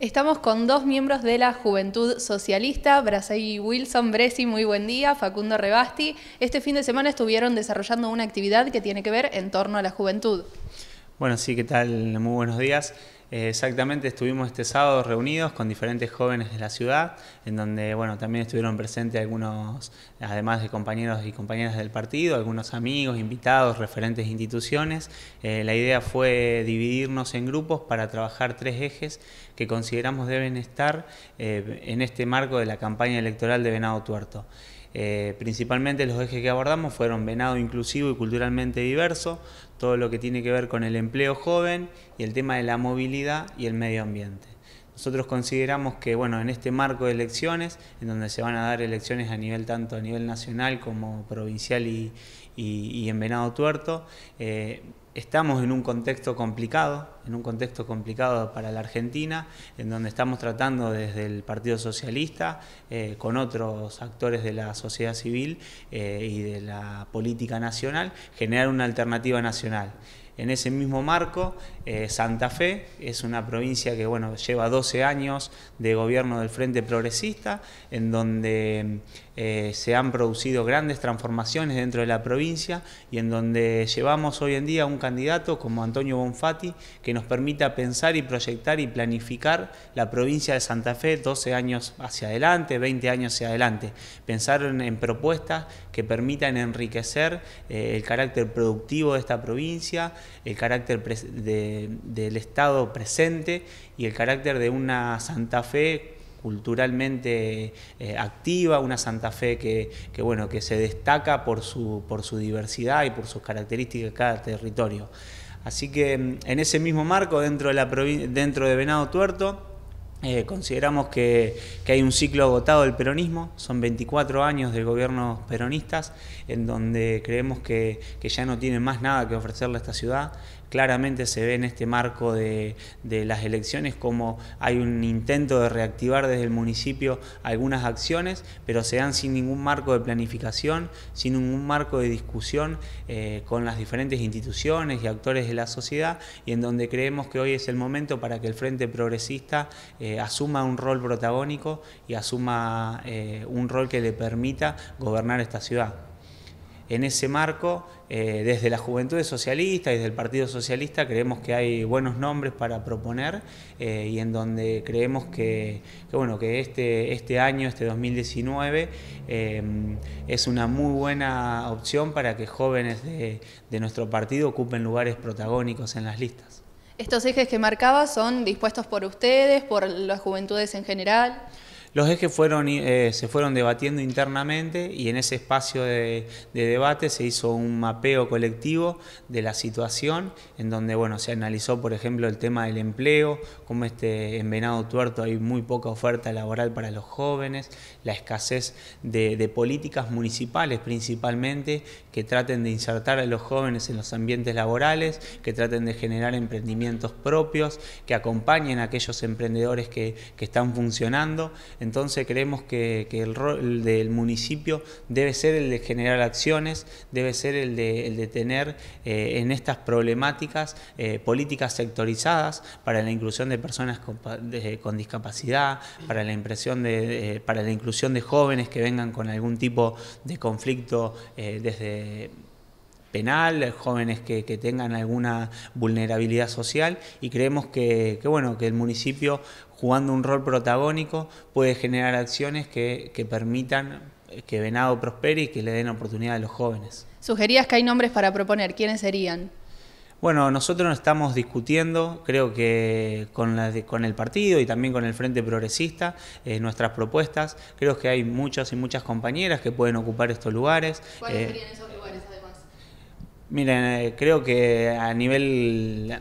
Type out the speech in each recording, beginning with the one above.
Estamos con dos miembros de la Juventud Socialista, Brasey Wilson Bresi, muy buen día, Facundo Rebasti. Este fin de semana estuvieron desarrollando una actividad que tiene que ver en torno a la juventud. Bueno, sí, ¿qué tal? Muy buenos días. Eh, exactamente, estuvimos este sábado reunidos con diferentes jóvenes de la ciudad, en donde bueno, también estuvieron presentes algunos, además de compañeros y compañeras del partido, algunos amigos, invitados, referentes instituciones. Eh, la idea fue dividirnos en grupos para trabajar tres ejes que consideramos deben estar eh, en este marco de la campaña electoral de Venado Tuerto. Eh, principalmente los ejes que abordamos fueron venado inclusivo y culturalmente diverso, todo lo que tiene que ver con el empleo joven y el tema de la movilidad y el medio ambiente. Nosotros consideramos que, bueno, en este marco de elecciones, en donde se van a dar elecciones a nivel tanto a nivel nacional como provincial y, en Venado Tuerto, eh, estamos en un contexto complicado, en un contexto complicado para la Argentina, en donde estamos tratando desde el Partido Socialista, eh, con otros actores de la sociedad civil eh, y de la política nacional, generar una alternativa nacional. En ese mismo marco, eh, Santa Fe es una provincia que bueno, lleva 12 años de gobierno del Frente Progresista, en donde eh, se han producido grandes transformaciones dentro de la provincia y en donde llevamos hoy en día un candidato como Antonio Bonfatti que nos permita pensar y proyectar y planificar la provincia de Santa Fe 12 años hacia adelante, 20 años hacia adelante. Pensar en, propuestas que permitan enriquecer eh, el carácter productivo de esta provincia, el carácter del Estado presente y el carácter de una Santa Fe culturalmente eh, activa, una Santa Fe que, bueno, que se destaca por su, diversidad y por sus características de cada territorio. Así que mm, en ese mismo marco, dentro de Venado Tuerto, eh, consideramos que, hay un ciclo agotado del peronismo, son 24 años de gobierno peronistas, en donde creemos que, que, ya no tiene más nada que ofrecerle a esta ciudad, claramente se ve en este marco de, las elecciones como hay un intento de reactivar desde el municipio algunas acciones, pero se dan sin ningún marco de planificación, sin ningún marco de discusión eh, con las diferentes instituciones y actores de la sociedad, y en donde creemos que hoy es el momento para que el Frente Progresista eh, asuma un rol protagónico y asuma eh, un rol que le permita gobernar esta ciudad en ese marco, eh, desde la Juventud Socialista y desde el Partido Socialista, creemos que hay buenos nombres para proponer eh, y en donde creemos que, bueno, que este, este año, este 2019, eh, es una muy buena opción para que jóvenes de nuestro partido ocupen lugares protagónicos en las listas. ¿Estos ejes que marcaba son dispuestos por ustedes, por las juventudes en general? Los ejes eh, se fueron debatiendo internamente y en ese espacio de, debate se hizo un mapeo colectivo de la situación, en donde bueno, se analizó, por ejemplo, el tema del empleo, como este, en Venado Tuerto hay muy poca oferta laboral para los jóvenes, la escasez de, políticas municipales principalmente que traten de insertar a los jóvenes en los ambientes laborales, que traten de generar emprendimientos propios, que acompañen a aquellos emprendedores que están funcionando. Entonces creemos que, el rol del municipio debe ser el de generar acciones, debe ser el de, tener eh, en estas problemáticas eh, políticas sectorizadas para la inclusión de personas con, discapacidad, para la, impresión para la inclusión de jóvenes que vengan con algún tipo de conflicto eh, desde penal, jóvenes que, tengan alguna vulnerabilidad social y creemos que, bueno, que el municipio jugando un rol protagónico puede generar acciones que, permitan que Venado prospere y que le den oportunidad a los jóvenes. Sugerías que hay nombres para proponer, ¿quiénes serían? Bueno, nosotros estamos discutiendo, creo que con, con el partido y también con el Frente Progresista, eh, nuestras propuestas. Creo que hay muchas y muchas compañeras que pueden ocupar estos lugares. ¿Cuáles eh, serían esos lugares? Miren, eh, creo que a nivel,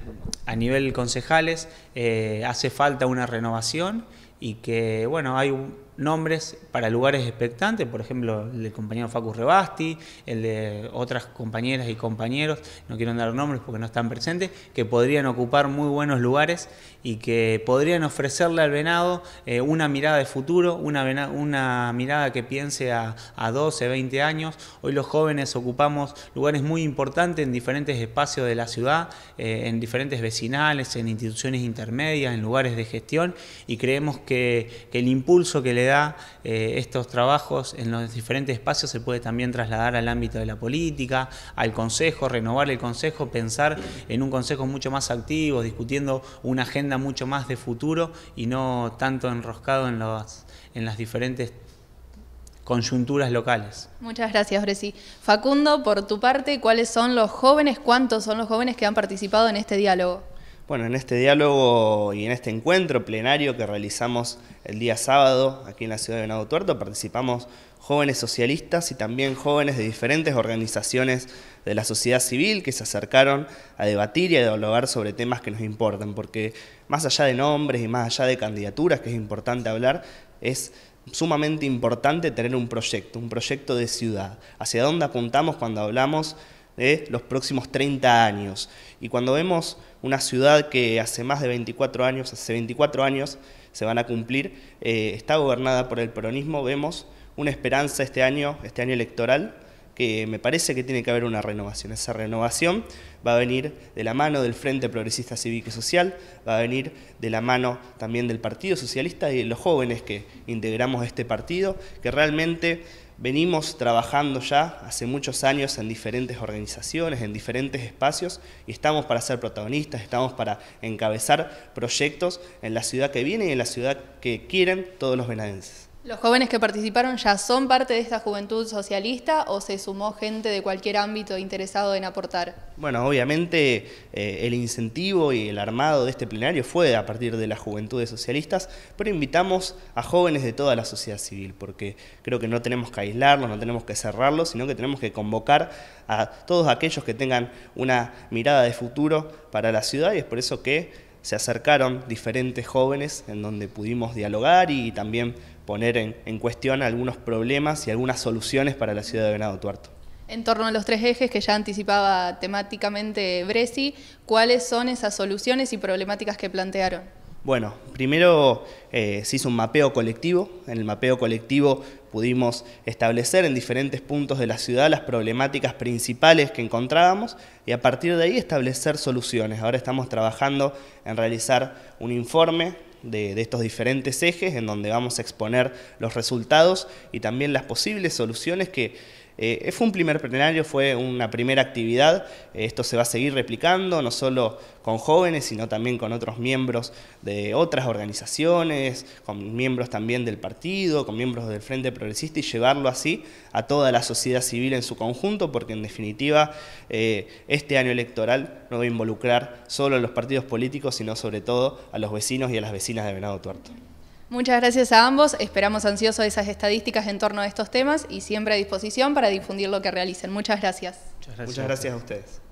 a nivel concejales eh, hace falta una renovación y que, bueno, hay un, nombres para lugares expectantes, por ejemplo, el del compañero Facus Rebasti, el de otras compañeras y compañeros, no quiero dar nombres porque no están presentes, que podrían ocupar muy buenos lugares y que podrían ofrecerle al venado eh, una mirada de futuro, una, mirada que piense a, 12, 20 años. Hoy los jóvenes ocupamos lugares muy importantes en diferentes espacios de la ciudad, eh, en diferentes vecinales, en instituciones intermedias, en lugares de gestión y creemos que el impulso que le da eh, estos trabajos en los diferentes espacios se puede también trasladar al ámbito de la política, al consejo, renovar el consejo, pensar en un consejo mucho más activo, discutiendo una agenda mucho más de futuro y no tanto enroscado en, los, en las diferentes conjunturas locales. Muchas gracias, Bresi. Facundo, por tu parte, ¿cuáles son los jóvenes, cuántos son los jóvenes que han participado en este diálogo? Bueno, en este diálogo y en este encuentro plenario que realizamos el día sábado aquí en la ciudad de Venado Tuerto participamos jóvenes socialistas y también jóvenes de diferentes organizaciones de la sociedad civil que se acercaron a debatir y a dialogar sobre temas que nos importan, porque más allá de nombres y más allá de candidaturas, que es importante hablar, es sumamente importante tener un proyecto, un proyecto de ciudad, hacia dónde apuntamos cuando hablamos de ¿eh? los próximos 30 años. Y cuando vemos una ciudad que hace más de 24 años, hace 24 años se van a cumplir, eh, está gobernada por el peronismo, vemos una esperanza este año, este año electoral, que me parece que tiene que haber una renovación. Esa renovación va a venir de la mano del Frente Progresista Cívico y Social, va a venir de la mano también del Partido Socialista y de los jóvenes que integramos este partido, que realmente Venimos trabajando ya hace muchos años en diferentes organizaciones, en diferentes espacios y estamos para ser protagonistas, estamos para encabezar proyectos en la ciudad que viene y en la ciudad que quieren todos los venadenses. ¿Los jóvenes que participaron ya son parte de esta juventud socialista o se sumó gente de cualquier ámbito interesado en aportar? Bueno, obviamente eh, el incentivo y el armado de este plenario fue a partir de las juventudes socialistas, pero invitamos a jóvenes de toda la sociedad civil, porque creo que no tenemos que aislarlos, no tenemos que cerrarlos, sino que tenemos que convocar a todos aquellos que tengan una mirada de futuro para la ciudad y es por eso que se acercaron diferentes jóvenes en donde pudimos dialogar y también poner en, cuestión algunos problemas y algunas soluciones para la ciudad de Venado Tuerto. En torno a los tres ejes que ya anticipaba temáticamente Bresi, ¿cuáles son esas soluciones y problemáticas que plantearon? Bueno, primero eh, se hizo un mapeo colectivo. En el mapeo colectivo pudimos establecer en diferentes puntos de la ciudad las problemáticas principales que encontrábamos y a partir de ahí establecer soluciones. Ahora estamos trabajando en realizar un informe de, estos diferentes ejes en donde vamos a exponer los resultados y también las posibles soluciones que eh, fue un primer plenario, fue una primera actividad, eh, esto se va a seguir replicando, no solo con jóvenes, sino también con otros miembros de otras organizaciones, con miembros también del partido, con miembros del Frente Progresista y llevarlo así a toda la sociedad civil en su conjunto, porque en definitiva eh, este año electoral no va a involucrar solo a los partidos políticos, sino sobre todo a los vecinos y a las vecinas de Venado Tuerto. Muchas gracias a ambos. Esperamos ansiosos esas estadísticas en torno a estos temas y siempre a disposición para difundir lo que realicen. Muchas gracias. Muchas gracias, Muchas gracias a ustedes.